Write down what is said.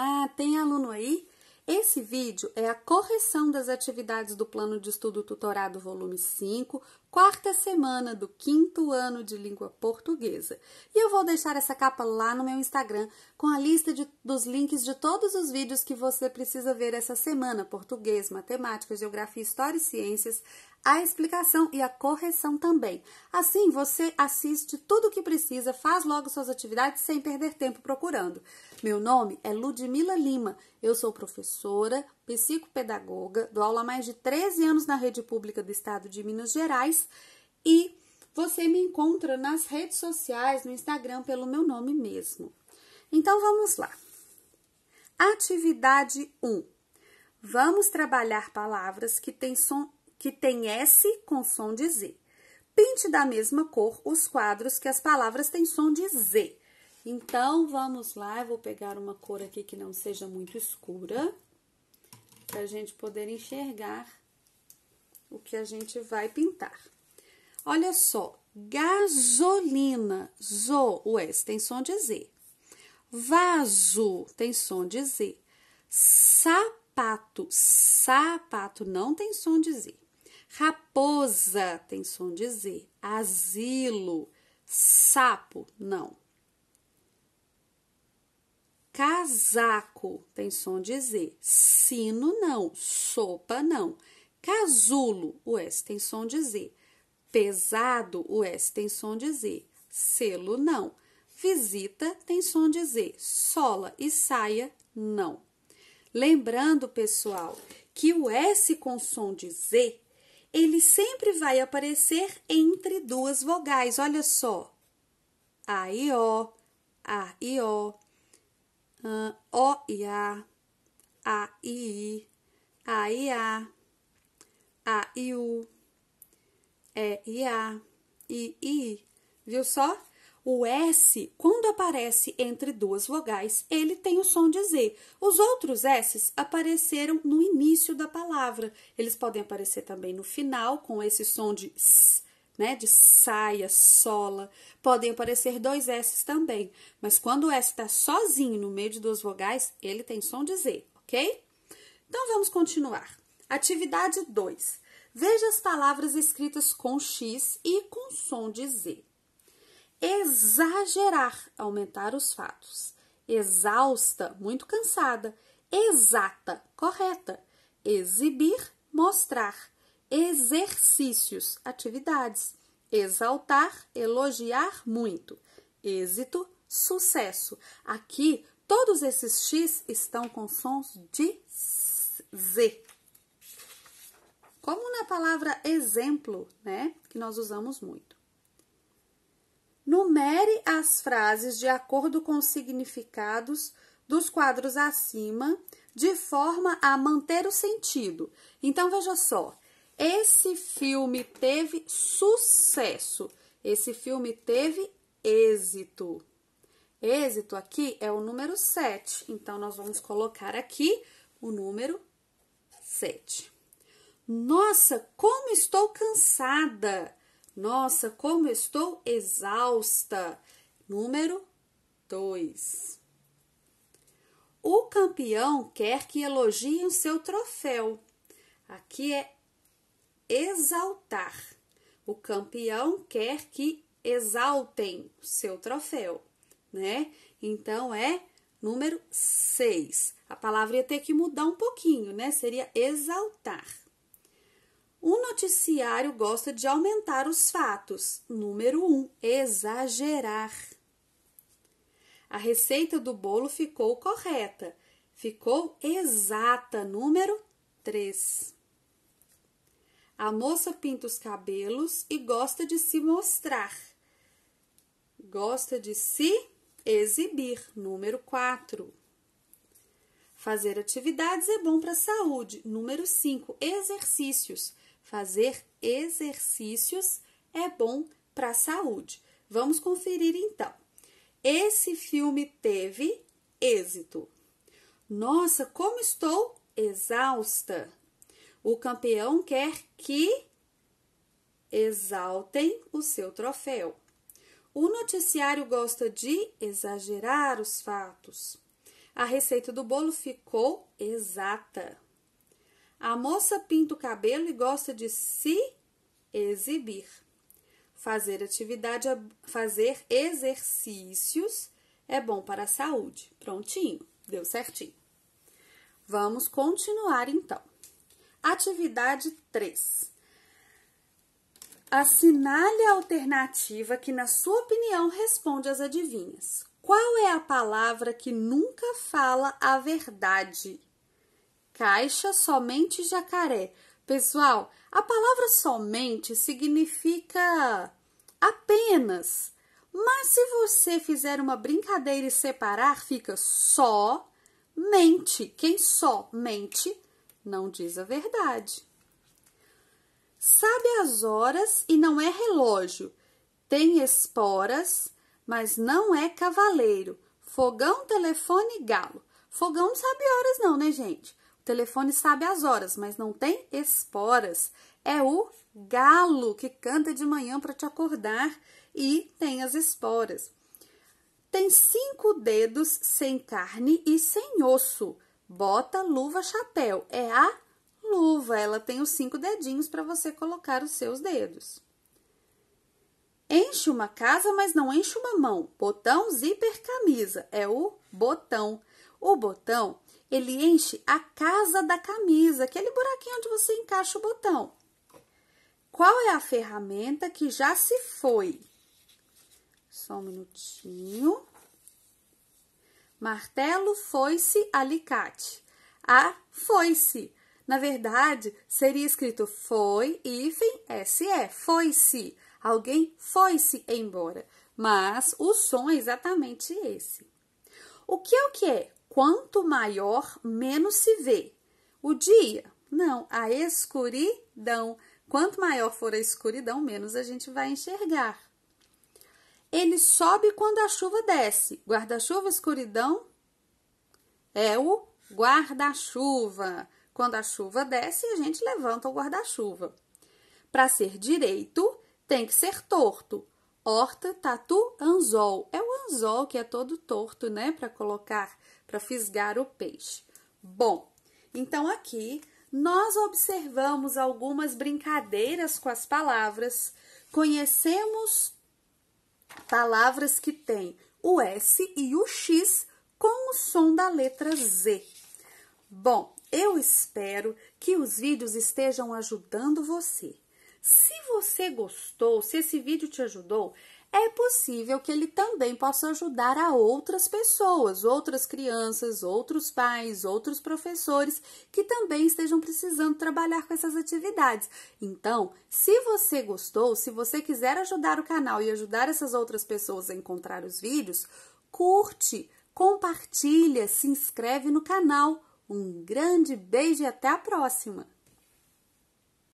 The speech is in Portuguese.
Olá, ah, tem aluno aí? Esse vídeo é a correção das atividades do Plano de Estudo Tutorado Volume 5, quarta semana do quinto ano de língua portuguesa. E eu vou deixar essa capa lá no meu Instagram com a lista de, dos links de todos os vídeos que você precisa ver essa semana: português, matemática, geografia, história e ciências, a explicação e a correção também. Assim você assiste tudo o que precisa, faz logo suas atividades sem perder tempo procurando. Meu nome é Ludmila Lima, eu sou professora, psicopedagoga, dou aula há mais de 13 anos na rede pública do estado de Minas Gerais e você me encontra nas redes sociais, no Instagram, pelo meu nome mesmo. Então vamos lá. Atividade 1. Vamos trabalhar palavras que têm som que tem S com som de Z. Pinte da mesma cor os quadros que as palavras têm som de Z. Então vamos lá, eu vou pegar uma cor aqui que não seja muito escura para a gente poder enxergar o que a gente vai pintar. Olha só, gasolina, zo, o S tem som de Z. Vaso tem som de Z. Sapato, sapato não tem som de Z. Raposa tem som de Z. Asilo, sapo, não. Casaco tem som de Z. Sino não. Sopa não. Casulo, o S tem som de Z. Pesado, o S tem som de Z. Selo não. Visita tem som de Z. Sola e saia não. Lembrando, pessoal, que o S com som de Z, ele sempre vai aparecer entre duas vogais. Olha só. A, I, O, A, I, O, o e A, A e I, A e A, A e U, E e A, I I. Viu só? O S, quando aparece entre duas vogais, ele tem o som de Z. Os outros S's apareceram no início da palavra. Eles podem aparecer também no final, com esse som de S né, de saia, sola, podem aparecer dois S também, mas quando o S está sozinho no meio de duas vogais, ele tem som de Z, ok? Então vamos continuar. Atividade 2. Veja as palavras escritas com X e com som de Z. Exagerar, aumentar os fatos. Exausta, muito cansada. Exata, correta. Exibir, mostrar exercícios, atividades, exaltar, elogiar muito, êxito, sucesso. Aqui, todos esses X estão com sons de Z. Como na palavra exemplo, né, que nós usamos muito. Numere as frases de acordo com os significados dos quadros acima, de forma a manter o sentido. Então, veja só, esse filme teve sucesso. Esse filme teve êxito. Êxito aqui é o número 7. Então, nós vamos colocar aqui o número 7. Nossa, como estou cansada! Nossa, como estou exausta! Número 2. O campeão quer que elogiem o seu troféu. Aqui é exaltar. O campeão quer que exaltem seu troféu, né? Então é número 6. A palavra ia ter que mudar um pouquinho, né? Seria exaltar. O noticiário gosta de aumentar os fatos. Número 1, um, exagerar. A receita do bolo ficou correta. Ficou exata. Número 3. A moça pinta os cabelos e gosta de se mostrar. Gosta de se exibir. Número 4. Fazer atividades é bom para a saúde. Número 5. Exercícios. Fazer exercícios é bom para a saúde. Vamos conferir então. Esse filme teve êxito. Nossa, como estou exausta! O campeão quer que exaltem o seu troféu. O noticiário gosta de exagerar os fatos. A receita do bolo ficou exata. A moça pinta o cabelo e gosta de se exibir. Fazer atividade, é fazer exercícios é bom para a saúde. Prontinho, deu certinho. Vamos continuar então. Atividade 3. Assinale a alternativa que, na sua opinião, responde às adivinhas. Qual é a palavra que nunca fala a verdade? Caixa somente jacaré. Pessoal, a palavra somente significa apenas. Mas se você fizer uma brincadeira e separar, fica só mente. Quem só mente não diz a verdade. Sabe as horas e não é relógio. Tem esporas, mas não é cavaleiro. Fogão, telefone, galo. Fogão não sabe horas, não, né, gente? O telefone sabe as horas, mas não tem esporas. É o galo que canta de manhã para te acordar e tem as esporas. Tem cinco dedos sem carne e sem osso Bota, luva, chapéu. É a luva. Ela tem os cinco dedinhos para você colocar os seus dedos. Enche uma casa, mas não enche uma mão. Botão, zíper, camisa. É o botão. O botão, ele enche a casa da camisa, aquele buraquinho onde você encaixa o botão. Qual é a ferramenta que já se foi? Só um minutinho. Martelo, foice, alicate. A foice. Na verdade, seria escrito foi, hífen, se, foi-se. Alguém foi-se embora. Mas o som é exatamente esse. O que é o que é? Quanto maior, menos se vê. O dia? Não, a escuridão. Quanto maior for a escuridão, menos a gente vai enxergar. Ele sobe quando a chuva desce. Guarda-chuva, escuridão? É o guarda-chuva. Quando a chuva desce, a gente levanta o guarda-chuva. Para ser direito, tem que ser torto. Horta, tatu, anzol. É o anzol que é todo torto, né? Para colocar, para fisgar o peixe. Bom, então aqui nós observamos algumas brincadeiras com as palavras, conhecemos palavras que têm o S e o X com o som da letra Z. Bom, eu espero que os vídeos estejam ajudando você. Se você gostou, se esse vídeo te ajudou, é possível que ele também possa ajudar a outras pessoas, outras crianças, outros pais, outros professores que também estejam precisando trabalhar com essas atividades. Então, se você gostou, se você quiser ajudar o canal e ajudar essas outras pessoas a encontrar os vídeos, curte, compartilha, se inscreve no canal. Um grande beijo e até a próxima!